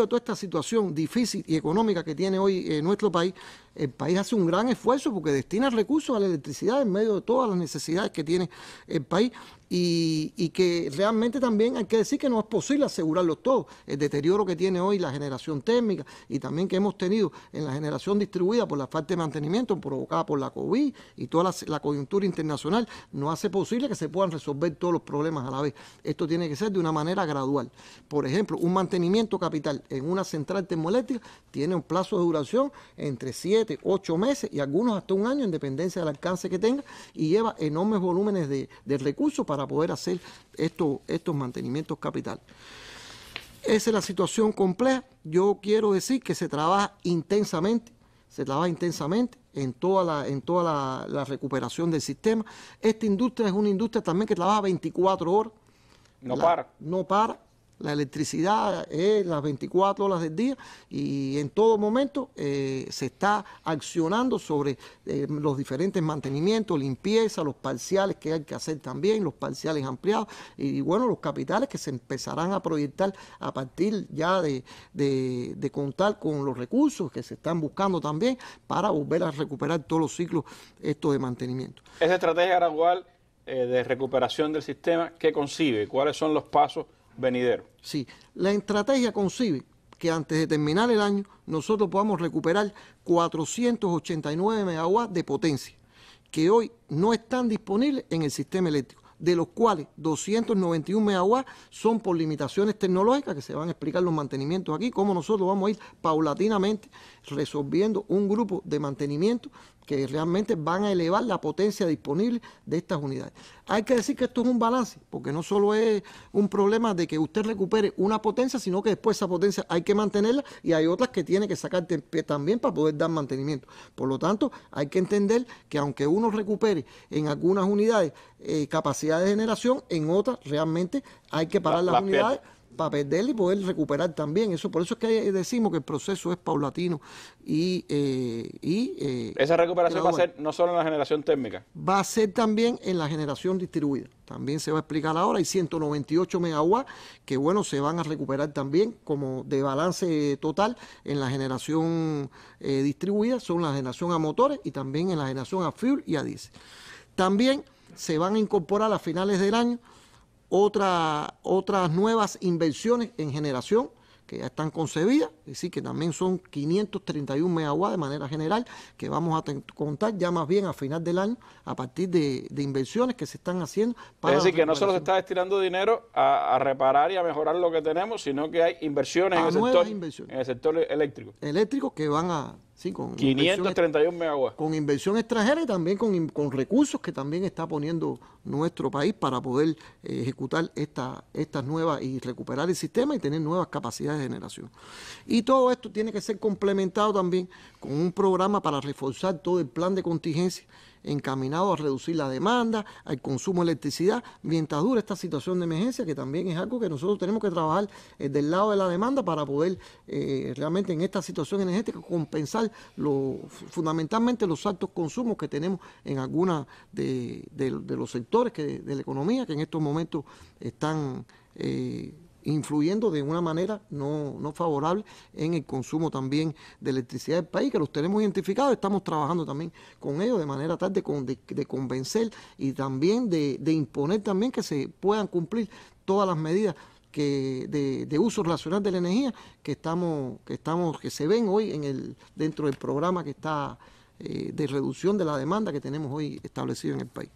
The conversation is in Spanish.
de toda esta situación difícil y económica que tiene hoy eh, nuestro país, el país hace un gran esfuerzo porque destina recursos a la electricidad en medio de todas las necesidades que tiene el país y, que realmente también hay que decir que no es posible asegurarlo todo El deterioro que tiene hoy la generación térmica y también que hemos tenido en la generación distribuida por la falta de mantenimiento provocada por la COVID y toda la coyuntura internacional no hace posible que se puedan resolver todos los problemas a la vez. Esto tiene que ser de una manera gradual. Por ejemplo, un mantenimiento capital en una central termoeléctrica tiene un plazo de duración entre 7, 8 meses y algunos hasta un año en dependencia del alcance que tenga y lleva enormes volúmenes de, de recursos para poder hacer estos, estos mantenimientos capital Esa es la situación compleja. Yo quiero decir que se trabaja intensamente, se trabaja intensamente en toda la, en toda la, recuperación del sistema. Esta industria es una industria también que trabaja 24 horas. No para. No para la electricidad es las 24 horas del día y en todo momento eh, se está accionando sobre eh, los diferentes mantenimientos, limpieza, los parciales que hay que hacer también, los parciales ampliados y bueno, los capitales que se empezarán a proyectar a partir ya de, contar con los recursos que se están buscando también para volver a recuperar todos los ciclos estos de mantenimiento. Esa estrategia gradual eh, de recuperación del sistema, ¿qué concibe? ¿Cuáles son los pasos? venidero. Sí, la estrategia concibe que antes de terminar el año nosotros podamos recuperar 489 megawatts de potencia que hoy no están disponibles en el sistema eléctrico, de los cuales 291 megawatts son por limitaciones tecnológicas, que se van a explicar los mantenimientos aquí, cómo nosotros vamos a ir paulatinamente resolviendo un grupo de mantenimiento que realmente van a elevar la potencia disponible de estas unidades. Hay que decir que esto es un balance, porque no solo es un problema de que usted recupere una potencia, sino que después esa potencia hay que mantenerla y hay otras que tiene que sacar también para poder dar mantenimiento. Por lo tanto, hay que entender que aunque uno recupere en algunas unidades eh, capacidad de generación, en otras realmente hay que parar las, unidades papel de él y poder recuperar también. Eso, por eso es que decimos que el proceso es paulatino y... Eh, eh, Esa recuperación va a ser no solo en la generación térmica. Va a ser también en la generación distribuida. También se va a explicar ahora. Hay 198 megawatts que, bueno, se van a recuperar también como de balance total en la generación eh, distribuida. Son la generación a motores y también en la generación a fuel y a diésel. También se van a incorporar a finales del año otra, otras nuevas inversiones en generación que ya están concebidas, es decir, que también son 531 megawatts de manera general, que vamos a contar ya más bien a final del año a partir de, inversiones que se están haciendo. Para es decir, que no solo se está destinando dinero a, reparar y a mejorar lo que tenemos, sino que hay inversiones, en el, sector, inversiones. en el sector eléctrico. Eléctrico que van a con 531 megawatts. Con inversión extranjera y también con, recursos que también está poniendo nuestro país para poder eh, ejecutar estas nuevas y recuperar el sistema y tener nuevas capacidades de generación. Y todo esto tiene que ser complementado también con un programa para reforzar todo el plan de contingencia encaminado a reducir la demanda, al consumo de electricidad, mientras dura esta situación de emergencia, que también es algo que nosotros tenemos que trabajar eh, del lado de la demanda para poder eh, realmente en esta situación energética compensar lo, fundamentalmente los altos consumos que tenemos en algunos de, los sectores de la economía que en estos momentos están... Eh, influyendo de una manera no, no, favorable en el consumo también de electricidad del país, que los tenemos identificados, estamos trabajando también con ellos de manera tal de, de, convencer y también de, imponer también que se puedan cumplir todas las medidas de, uso racional de la energía que estamos, que estamos, que se ven hoy en el, dentro del programa que está eh, de reducción de la demanda que tenemos hoy establecido en el país.